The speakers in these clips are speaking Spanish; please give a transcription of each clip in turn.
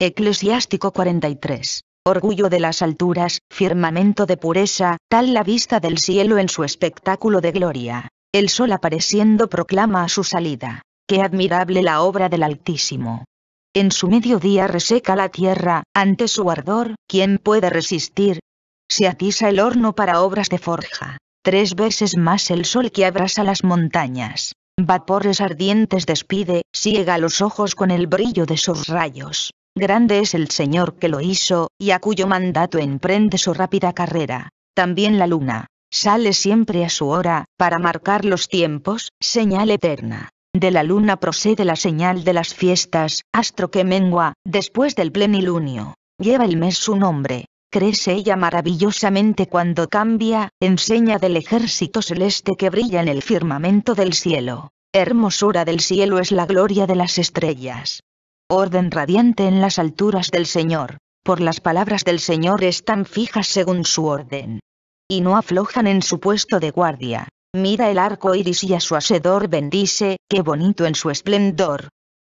Eclesiástico 43. Orgullo de las alturas, firmamento de pureza, tal la vista del cielo en su espectáculo de gloria. El sol apareciendo proclama a su salida. Qué admirable la obra del Altísimo. En su mediodía reseca la tierra, ante su ardor, ¿quién puede resistir? Se atiza el horno para obras de forja. Tres veces más el sol que abrasa las montañas. Vapores ardientes despide, ciega los ojos con el brillo de sus rayos. Grande es el Señor que lo hizo, y a cuyo mandato emprende su rápida carrera. También la luna. Sale siempre a su hora, para marcar los tiempos, señal eterna. De la luna procede la señal de las fiestas, astro que mengua, después del plenilunio. Lleva el mes su nombre. Crece ella maravillosamente cuando cambia, enseña del ejército celeste que brilla en el firmamento del cielo. Hermosura del cielo es la gloria de las estrellas orden radiante en las alturas del Señor, por las palabras del Señor están fijas según su orden. Y no aflojan en su puesto de guardia. Mira el arco iris y a su hacedor bendice, qué bonito en su esplendor.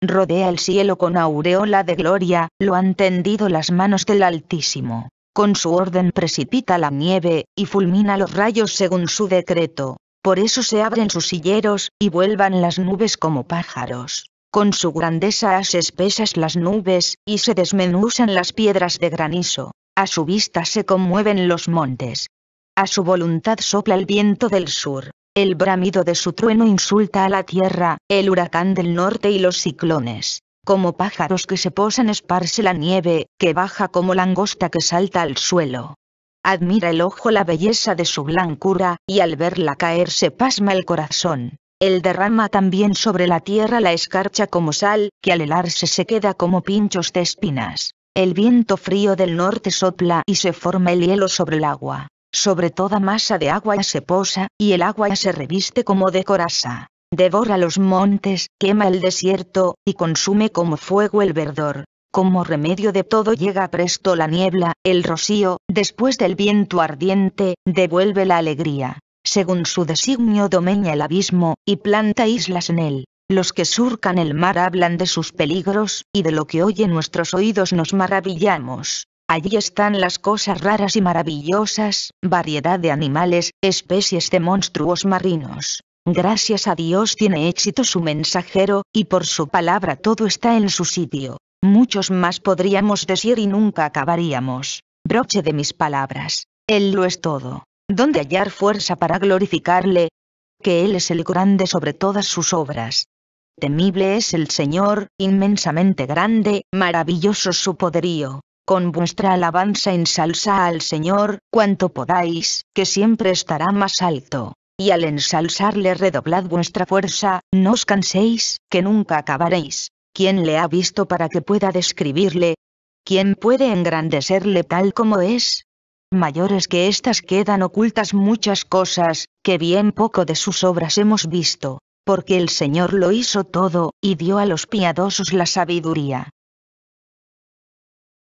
Rodea el cielo con aureola de gloria, lo han tendido las manos del Altísimo. Con su orden precipita la nieve, y fulmina los rayos según su decreto. Por eso se abren sus silleros, y vuelvan las nubes como pájaros con su grandeza hace espesas las nubes, y se desmenuzan las piedras de granizo, a su vista se conmueven los montes. A su voluntad sopla el viento del sur, el bramido de su trueno insulta a la tierra, el huracán del norte y los ciclones. Como pájaros que se posan esparce la nieve, que baja como langosta que salta al suelo. Admira el ojo la belleza de su blancura, y al verla caer se pasma el corazón. Él derrama también sobre la tierra la escarcha como sal, que al helarse se queda como pinchos de espinas. El viento frío del norte sopla y se forma el hielo sobre el agua. Sobre toda masa de agua se posa, y el agua se reviste como de coraza. Devora los montes, quema el desierto, y consume como fuego el verdor. Como remedio de todo llega presto la niebla, el rocío, después del viento ardiente, devuelve la alegría según su designio domeña el abismo, y planta islas en él. Los que surcan el mar hablan de sus peligros, y de lo que oye nuestros oídos nos maravillamos. Allí están las cosas raras y maravillosas, variedad de animales, especies de monstruos marinos. Gracias a Dios tiene éxito su mensajero, y por su palabra todo está en su sitio. Muchos más podríamos decir y nunca acabaríamos. Broche de mis palabras. Él lo es todo. Dónde hallar fuerza para glorificarle, que Él es el grande sobre todas sus obras. Temible es el Señor, inmensamente grande, maravilloso su poderío. Con vuestra alabanza ensalza al Señor, cuanto podáis, que siempre estará más alto. Y al ensalzarle redoblad vuestra fuerza, no os canséis, que nunca acabaréis. ¿Quién le ha visto para que pueda describirle? ¿Quién puede engrandecerle tal como es? mayores que éstas quedan ocultas muchas cosas, que bien poco de sus obras hemos visto, porque el Señor lo hizo todo, y dio a los piadosos la sabiduría.